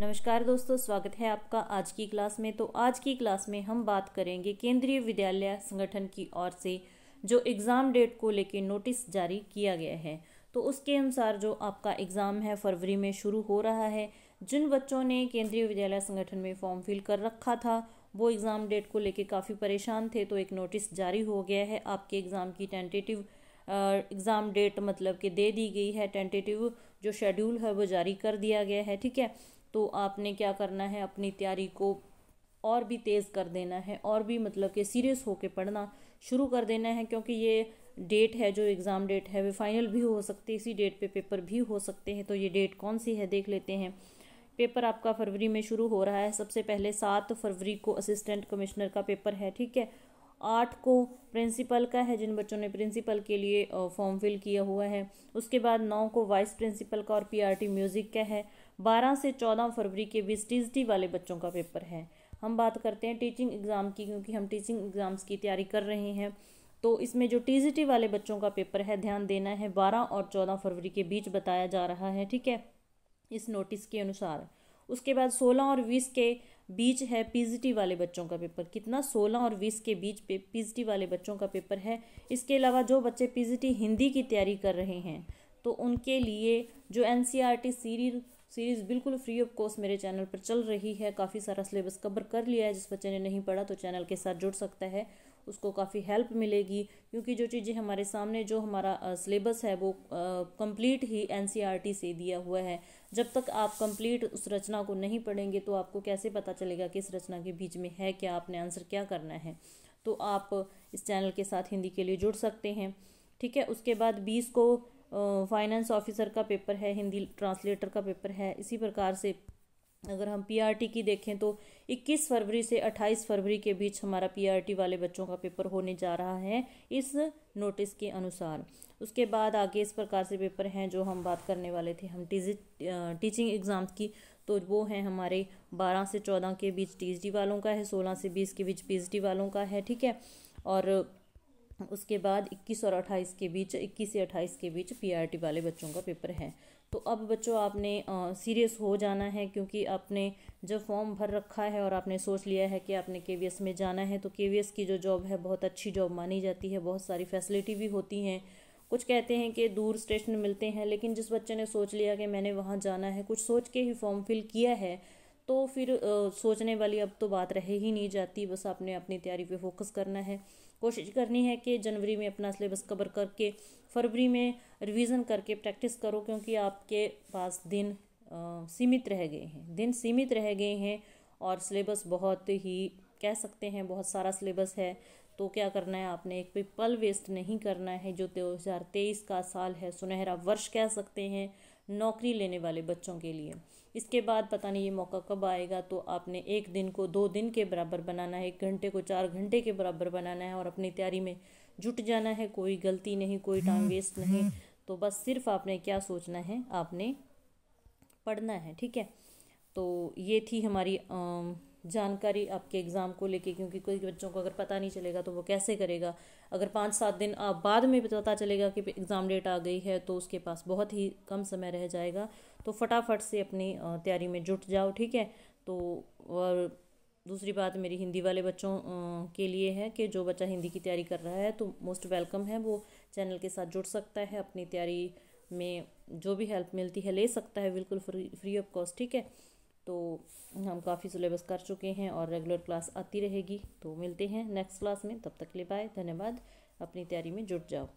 नमस्कार दोस्तों स्वागत है आपका आज की क्लास में तो आज की क्लास में हम बात करेंगे केंद्रीय विद्यालय संगठन की ओर से जो एग्ज़ाम डेट को लेकर नोटिस जारी किया गया है तो उसके अनुसार जो आपका एग्ज़ाम है फरवरी में शुरू हो रहा है जिन बच्चों ने केंद्रीय विद्यालय संगठन में फॉर्म फिल कर रखा था वो एग्ज़ाम डेट को लेकर काफ़ी परेशान थे तो एक नोटिस जारी हो गया है आपके एग्ज़ाम की टेंटेटिव एग्ज़ाम डेट मतलब कि दे दी गई है टेंटेटिव जो शेड्यूल है वो जारी कर दिया गया है ठीक है तो आपने क्या करना है अपनी तैयारी को और भी तेज़ कर देना है और भी मतलब कि सीरियस होके पढ़ना शुरू कर देना है क्योंकि ये डेट है जो एग्ज़ाम डेट है वे फाइनल भी हो सकते हैं इसी डेट पे पेपर भी हो सकते हैं तो ये डेट कौन सी है देख लेते हैं पेपर आपका फरवरी में शुरू हो रहा है सबसे पहले सात फरवरी को असिस्टेंट कमिश्नर का पेपर है ठीक है आठ को प्रिंसिपल का है जिन बच्चों ने प्रिंसिपल के लिए फॉर्म फिल किया हुआ है उसके बाद नौ को वाइस प्रिंसिपल का और पीआरटी म्यूज़िक का है बारह से चौदह फरवरी के बीच टी वाले बच्चों का पेपर है हम बात करते हैं टीचिंग एग्ज़ाम की क्योंकि हम टीचिंग एग्ज़ाम्स की तैयारी कर रहे हैं तो इसमें जो टी वाले बच्चों का पेपर है ध्यान देना है बारह और चौदह फरवरी के बीच बताया जा रहा है ठीक है इस नोटिस के अनुसार उसके बाद सोलह और बीस के बीच है पीजीटी वाले बच्चों का पेपर कितना सोलह और बीस के बीच पे पीजीटी वाले बच्चों का पेपर है इसके अलावा जो बच्चे पीजीटी हिंदी की तैयारी कर रहे हैं तो उनके लिए जो एन सीरीज सीरीज़ बिल्कुल फ्री ऑफ कॉस्ट मेरे चैनल पर चल रही है काफ़ी सारा सिलेबस कवर कर लिया है जिस बच्चे ने नहीं पढ़ा तो चैनल के साथ जुड़ सकता है उसको काफ़ी हेल्प मिलेगी क्योंकि जो चीज़ें हमारे सामने जो हमारा सिलेबस है वो कंप्लीट ही एन e से दिया हुआ है जब तक आप कंप्लीट उस रचना को नहीं पढ़ेंगे तो आपको कैसे पता चलेगा कि इस रचना के बीच में है क्या आपने आंसर क्या करना है तो आप इस चैनल के साथ हिंदी के लिए जुड़ सकते हैं ठीक है उसके बाद बीस को फाइनेंस ऑफिसर का पेपर है हिंदी ट्रांसलेटर का पेपर है इसी प्रकार से अगर हम पीआरटी की देखें तो 21 फरवरी से 28 फरवरी के बीच हमारा पीआरटी वाले बच्चों का पेपर होने जा रहा है इस नोटिस के अनुसार उसके बाद आगे इस प्रकार से पेपर हैं जो हम बात करने वाले थे हम टीजी टीचिंग एग्ज़ाम्स की तो वो हैं हमारे 12 से 14 के बीच टी वालों का है 16 से 20 के बीच पी वालों का है ठीक है और उसके बाद 21 और 28 के बीच 21 से 28 के बीच पीआरटी e वाले बच्चों का पेपर है तो अब बच्चों आपने सीरियस हो जाना है क्योंकि आपने जब फॉर्म भर रखा है और आपने सोच लिया है कि आपने के में जाना है तो के की जो जॉब है बहुत अच्छी जॉब मानी जाती है बहुत सारी फैसिलिटी भी होती हैं कुछ कहते हैं कि दूर स्टेशन मिलते हैं लेकिन जिस बच्चे ने सोच लिया कि मैंने वहाँ जाना है कुछ सोच के ही फॉर्म फिल किया है तो फिर आ, सोचने वाली अब तो बात रह ही नहीं जाती बस आपने अपनी तैयारी पे फोकस करना है कोशिश करनी है कि जनवरी में अपना सिलेबस कवर करके फरवरी में रिवीजन करके प्रैक्टिस करो क्योंकि आपके पास दिन आ, सीमित रह गए हैं दिन सीमित रह गए हैं और सिलेबस बहुत ही कह सकते हैं बहुत सारा सिलेबस है तो क्या करना है आपने एक भी पल वेस्ट नहीं करना है जो दो हज़ार तेईस का साल है सुनहरा वर्ष कह सकते हैं नौकरी लेने वाले बच्चों के लिए इसके बाद पता नहीं ये मौका कब आएगा तो आपने एक दिन को दो दिन के बराबर बनाना है एक घंटे को चार घंटे के बराबर बनाना है और अपनी तैयारी में जुट जाना है कोई गलती नहीं कोई हम्म, टाइम वेस्ट नहीं हम्म। तो बस सिर्फ आपने क्या सोचना है आपने पढ़ना है ठीक है तो ये थी हमारी आ, जानकारी आपके एग्ज़ाम को लेके क्योंकि कोई बच्चों को अगर पता नहीं चलेगा तो वो कैसे करेगा अगर पाँच सात दिन आप बाद में पता चलेगा कि एग्ज़ाम डेट आ गई है तो उसके पास बहुत ही कम समय रह जाएगा तो फटाफट से अपनी तैयारी में जुट जाओ ठीक है तो और दूसरी बात मेरी हिंदी वाले बच्चों के लिए है कि जो बच्चा हिंदी की तैयारी कर रहा है तो मोस्ट वेलकम है वो चैनल के साथ जुड़ सकता है अपनी तैयारी में जो भी हेल्प मिलती है ले सकता है बिल्कुल फ्री फ्री ऑफ कॉस्ट ठीक है तो हम काफ़ी सिलेबस कर चुके हैं और रेगुलर क्लास आती रहेगी तो मिलते हैं नेक्स्ट क्लास में तब तक ले बाय धन्यवाद अपनी तैयारी में जुट जाओ